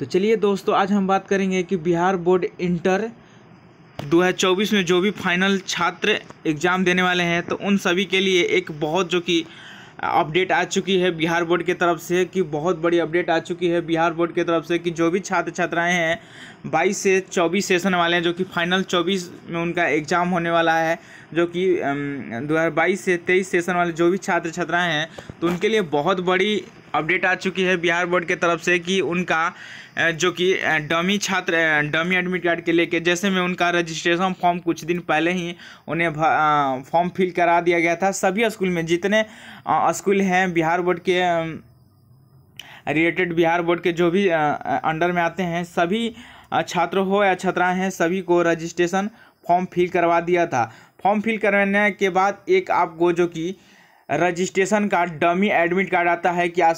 तो चलिए दोस्तों आज हम बात करेंगे कि बिहार बोर्ड इंटर 2024 में जो भी फाइनल छात्र एग्ज़ाम देने वाले हैं तो उन सभी के लिए एक बहुत जो कि अपडेट आ चुकी है बिहार बोर्ड की तरफ से कि बहुत बड़ी अपडेट आ चुकी है बिहार बोर्ड की तरफ से कि जो भी छात्र छात्राएं हैं बाईस से चौबीस सेशन वाले हैं जो कि फाइनल चौबीस में उनका एग्ज़ाम होने वाला है जो कि बाईस से तेईस सेशन वाले जो भी छात्र छात्राएं हैं तो उनके लिए बहुत बड़ी अपडेट आ चुकी है बिहार बोर्ड के तरफ से कि उनका जो कि डमी छात्र डमी एडमिट कार्ड के लेके जैसे में उनका रजिस्ट्रेशन फॉर्म कुछ दिन पहले ही उन्हें फॉर्म फिल करा दिया गया था सभी स्कूल में जितने स्कूल हैं बिहार बोर्ड के रिलेटेड बिहार बोर्ड के जो भी अंडर में आते हैं सभी छात्र हो या छात्राएँ हैं सभी को रजिस्ट्रेशन फॉर्म फिल करवा दिया था फॉर्म फिल करवाने के बाद एक आपको जो कि registration card dummy admit card आता है क्या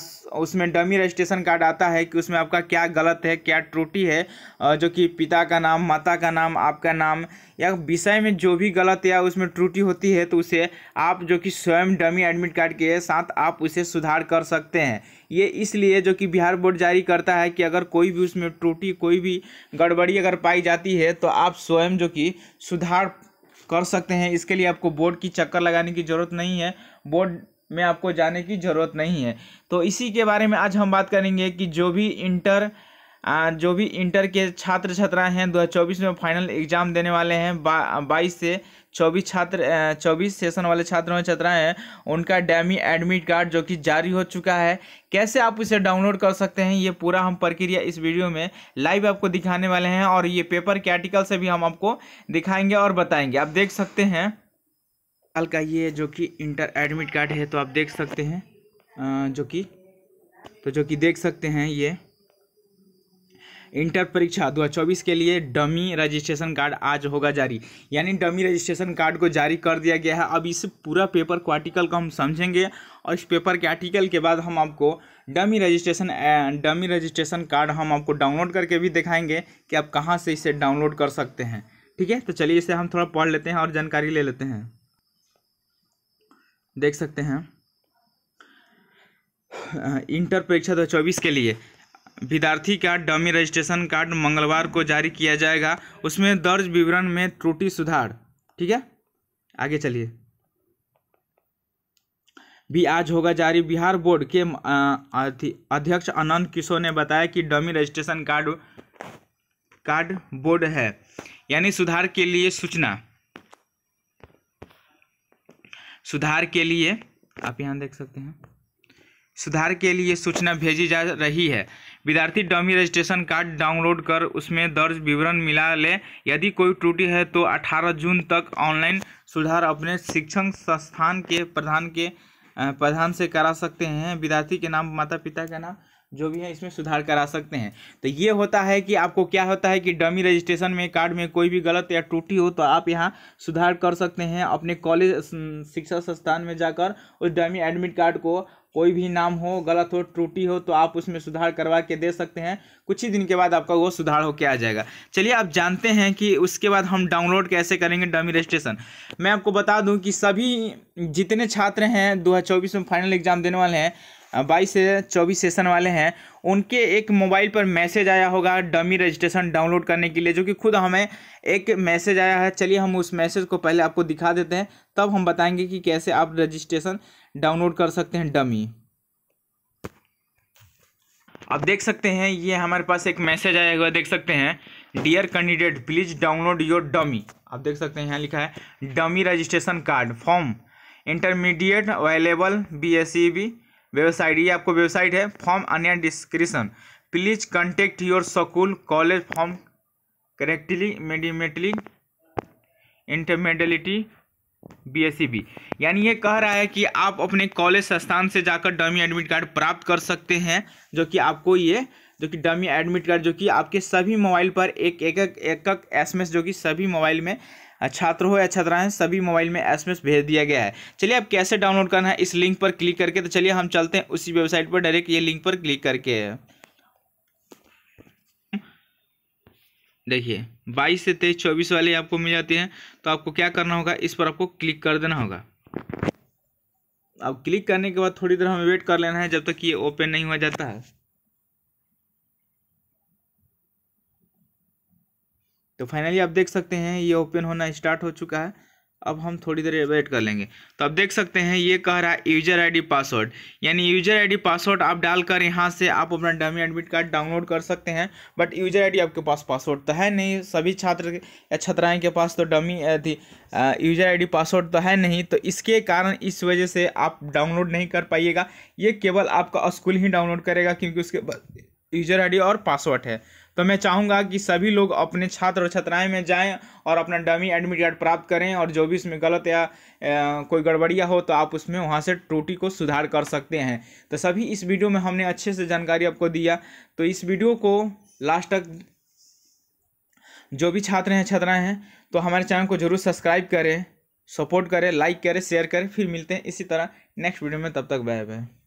उसमें डमी रजिस्ट्रेशन कार्ड आता है कि उसमें आपका क्या गलत है क्या त्रुटि है जो कि पिता का नाम माता का नाम आपका नाम या विषय में जो भी गलत या उसमें त्रुटि होती है तो उसे आप जो कि स्वयं डमी एडमिट कार्ड के साथ आप उसे सुधार कर सकते हैं ये इसलिए जो कि बिहार बोर्ड जारी करता है कि अगर कोई भी उसमें त्रुटि कोई भी गड़बड़ी अगर पाई जाती है तो आप स्वयं जो कि सुधार कर सकते हैं इसके लिए आपको बोर्ड की चक्कर लगाने की ज़रूरत नहीं है बोर्ड में आपको जाने की ज़रूरत नहीं है तो इसी के बारे में आज हम बात करेंगे कि जो भी इंटर आ, जो भी इंटर के छात्र छात्राएं हैं 2024 में फाइनल एग्ज़ाम देने वाले हैं बाईस से 24 छात्र 24 सेशन वाले छात्रों और छात्राएं हैं उनका डैमी एडमिट कार्ड जो कि जारी हो चुका है कैसे आप इसे डाउनलोड कर सकते हैं ये पूरा हम प्रक्रिया इस वीडियो में लाइव आपको दिखाने वाले हैं और ये पेपर के आर्टिकल से भी हम आपको दिखाएंगे और बताएंगे आप देख सकते हैं साल का ये जो कि इंटर एडमिट कार्ड है तो आप देख सकते हैं जो कि तो जो कि देख सकते हैं ये इंटर परीक्षा 2024 के लिए डमी रजिस्ट्रेशन कार्ड आज होगा जारी यानी डमी रजिस्ट्रेशन कार्ड को जारी कर दिया गया है अब इस पूरा पेपर को आर्टिकल को हम समझेंगे और इस पेपर के आर्टिकल के बाद हम आपको dummy registration dummy registration card हम आपको डाउनलोड करके भी दिखाएंगे कि आप कहाँ से इसे डाउनलोड कर सकते हैं ठीक है तो चलिए इसे हम थोड़ा पढ़ लेते हैं और जानकारी ले लेते हैं देख सकते हैं इंटर परीक्षा दो चौबीस के लिए विद्यार्थी का डमी रजिस्ट्रेशन कार्ड मंगलवार को जारी किया जाएगा उसमें दर्ज विवरण में त्रुटि सुधार ठीक है आगे चलिए भी आज होगा जारी बिहार बोर्ड के अध्यक्ष आनंद किशोर ने बताया कि dummy registration card card board है यानी सुधार के लिए सूचना सुधार के लिए आप यहाँ देख सकते हैं सुधार के लिए सूचना भेजी जा रही है विद्यार्थी डमी रजिस्ट्रेशन कार्ड डाउनलोड कर उसमें दर्ज विवरण मिला ले यदि कोई त्रुटि है तो 18 जून तक ऑनलाइन सुधार अपने शिक्षण संस्थान के प्रधान के प्रधान से करा सकते हैं विद्यार्थी के नाम माता पिता का नाम जो भी है इसमें सुधार करा सकते हैं तो ये होता है कि आपको क्या होता है कि डमी रजिस्ट्रेशन में कार्ड में कोई भी गलत या टूटी हो तो आप यहाँ सुधार कर सकते हैं अपने कॉलेज शिक्षा संस्थान में जाकर उस डमी एडमिट कार्ड को कोई भी नाम हो गलत हो टूटी हो तो आप उसमें सुधार करवा के दे सकते हैं कुछ ही दिन के बाद आपका वो सुधार होकर आ जाएगा चलिए आप जानते हैं कि उसके बाद हम डाउनलोड कैसे करेंगे डमी रजिस्ट्रेशन मैं आपको बता दूं कि सभी जितने छात्र हैं 2024 में फाइनल एग्जाम देने वाले हैं बाईस से चौबीस सेशन वाले हैं उनके एक मोबाइल पर मैसेज आया होगा डमी रजिस्ट्रेशन डाउनलोड करने के लिए जो कि खुद हमें एक मैसेज आया है चलिए हम उस मैसेज को पहले आपको दिखा देते हैं तब हम बताएंगे कि कैसे आप रजिस्ट्रेशन डाउनलोड कर सकते हैं डमी आप देख सकते हैं ये हमारे पास एक मैसेज आया हुआ देख सकते हैं dear candidate please download your dummy आप देख सकते हैं यहाँ लिखा है dummy registration card form intermediate available B S C B website ये आपको वेबसाइट है फॉर्म अन्य description please contact your school college form correctly immediately intermediate B S C B यानी ये कह रहा है कि आप अपने कॉलेज संस्थान से जाकर डमी एडमिट कार्ड प्राप्त कर सकते हैं जो कि आपको ये जो कि डमी एडमिट कार्ड जो कि आपके सभी मोबाइल पर एक एक एक, एक, एक एस जो कि सभी मोबाइल में छात्र हो या छात्राएं सभी मोबाइल में एसएमएस भेज दिया गया है चलिए अब कैसे डाउनलोड करना है इस लिंक पर क्लिक करके तो चलिए हम चलते हैं उसी वेबसाइट पर डायरेक्ट ये लिंक पर क्लिक करके देखिए 22 से तेईस चौबीस वाले आपको मिल जाती हैं तो आपको क्या करना होगा इस पर आपको क्लिक कर देना होगा अब क्लिक करने के बाद थोड़ी देर हमें वेट कर लेना है जब तक ये ओपन नहीं हो जाता है तो फाइनली आप देख सकते हैं ये ओपन होना स्टार्ट हो चुका है अब हम थोड़ी देर वेट कर लेंगे तो आप देख सकते हैं ये कह रहा है यूजर आईडी पासवर्ड यानी यूजर आईडी पासवर्ड आप डालकर यहाँ से आप अपना डमी एडमिट कार्ड डाउनलोड कर सकते हैं बट यूजर आईडी आपके पास पासवर्ड तो है नहीं सभी छात्र या छात्राएं के पास तो डमी थी यूजर आईडी पासवर्ड तो है नहीं तो इसके कारण इस वजह से आप डाउनलोड नहीं कर पाइएगा ये केवल आपका स्कूल ही डाउनलोड करेगा क्योंकि उसके यूजर आई और पासवर्ड है तो मैं चाहूँगा कि सभी लोग अपने छात्र और छात्राएं में जाएँ और अपना डमी एडमिट कार्ड प्राप्त करें और जो भी इसमें गलत या कोई गड़बड़िया हो तो आप उसमें वहाँ से त्रुटि को सुधार कर सकते हैं तो सभी इस वीडियो में हमने अच्छे से जानकारी आपको दिया तो इस वीडियो को लास्ट तक जो भी छात्र हैं छात्राएँ हैं तो हमारे चैनल को जरूर सब्सक्राइब करें सपोर्ट करें लाइक करें शेयर करें फिर मिलते हैं इसी तरह नेक्स्ट वीडियो में तब तक बाय बाय